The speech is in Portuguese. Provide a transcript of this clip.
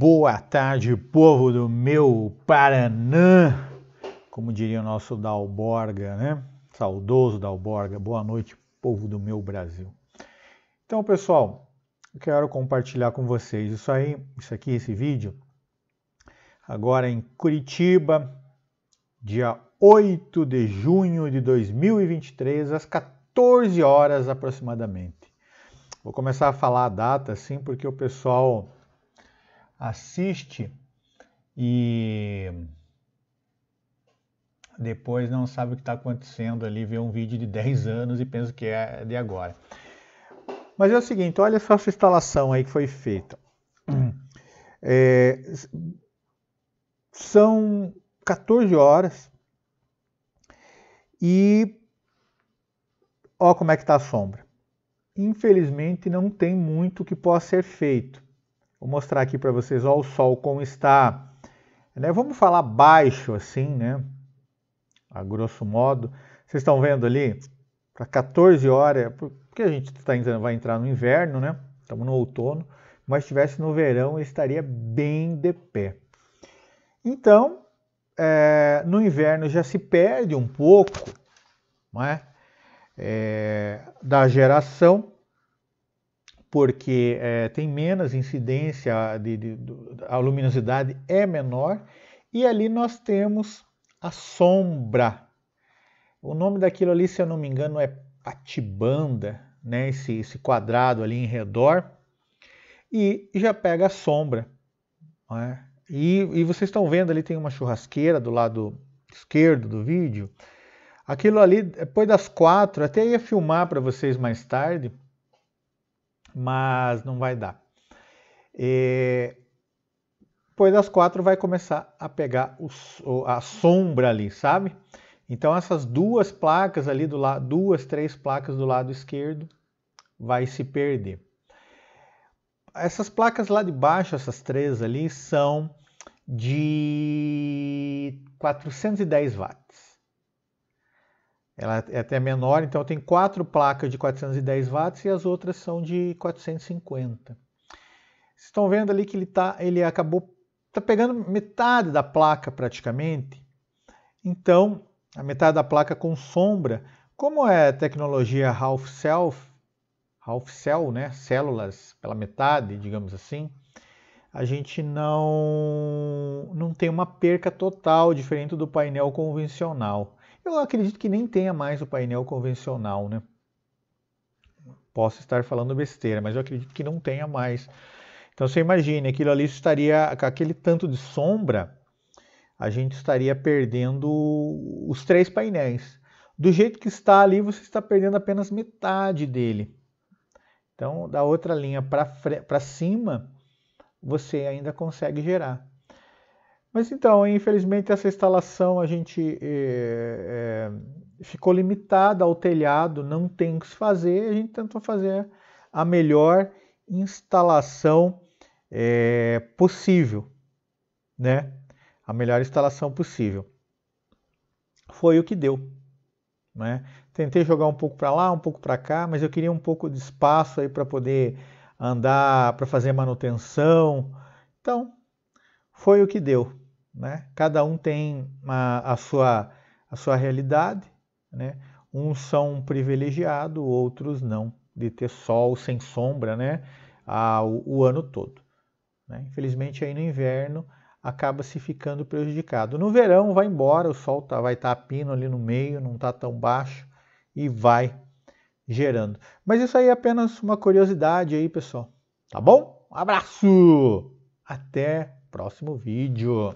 Boa tarde, povo do meu Paranã, como diria o nosso Dalborga, né? Saudoso Dalborga. Boa noite, povo do meu Brasil. Então, pessoal, eu quero compartilhar com vocês isso aí, isso aqui, esse vídeo, agora em Curitiba, dia 8 de junho de 2023, às 14 horas aproximadamente. Vou começar a falar a data, assim, porque o pessoal assiste e depois não sabe o que está acontecendo ali, vê um vídeo de 10 anos e pensa que é de agora. Mas é o seguinte, olha só essa instalação aí que foi feita. É, são 14 horas e ó como é que está a sombra. Infelizmente não tem muito que possa ser feito. Vou mostrar aqui para vocês, ó, o Sol como está. Né? Vamos falar baixo assim, né? A grosso modo. Vocês estão vendo ali? Para 14 horas, porque a gente tá, vai entrar no inverno, né? Estamos no outono. Mas estivesse no verão, estaria bem de pé. Então, é, no inverno já se perde um pouco não é? É, da geração porque é, tem menos incidência, de, de, de, a luminosidade é menor, e ali nós temos a sombra. O nome daquilo ali, se eu não me engano, é Atibanda, né? esse, esse quadrado ali em redor, e já pega a sombra. É? E, e vocês estão vendo ali tem uma churrasqueira do lado esquerdo do vídeo. Aquilo ali, depois das quatro, até ia filmar para vocês mais tarde mas não vai dar. E, é, depois das quatro vai começar a pegar o, a sombra ali, sabe? Então essas duas placas ali do lado, duas, três placas do lado esquerdo vai se perder. Essas placas lá de baixo, essas três ali, são de 410 watts. Ela é até menor, então tem quatro placas de 410 watts e as outras são de 450. Vocês estão vendo ali que ele, tá, ele acabou tá pegando metade da placa praticamente. Então, a metade da placa com sombra. Como é tecnologia half self, half cell, né, células pela metade, digamos assim, a gente não, não tem uma perca total, diferente do painel convencional. Eu acredito que nem tenha mais o painel convencional, né? Posso estar falando besteira, mas eu acredito que não tenha mais. Então você imagine, aquilo ali estaria com aquele tanto de sombra, a gente estaria perdendo os três painéis. Do jeito que está ali, você está perdendo apenas metade dele. Então, da outra linha para cima, você ainda consegue gerar. Mas então, infelizmente, essa instalação a gente é, é, ficou limitada ao telhado, não tem o que se fazer, a gente tentou fazer a melhor instalação é, possível, né? A melhor instalação possível. Foi o que deu, né? Tentei jogar um pouco para lá, um pouco para cá, mas eu queria um pouco de espaço aí para poder andar para fazer manutenção. Então, foi o que deu. Né? Cada um tem a, a sua, a sua realidade. Né? Uns são privilegiados, outros não, de ter sol sem sombra né? Ah, o, o, ano todo. Né? Infelizmente, aí no inverno acaba se ficando prejudicado. No verão vai embora, o sol tá, vai estar tá pino ali no meio, não está tão baixo e vai gerando. Mas isso aí é apenas uma curiosidade aí, pessoal. Tá bom? Um abraço! Até próximo vídeo.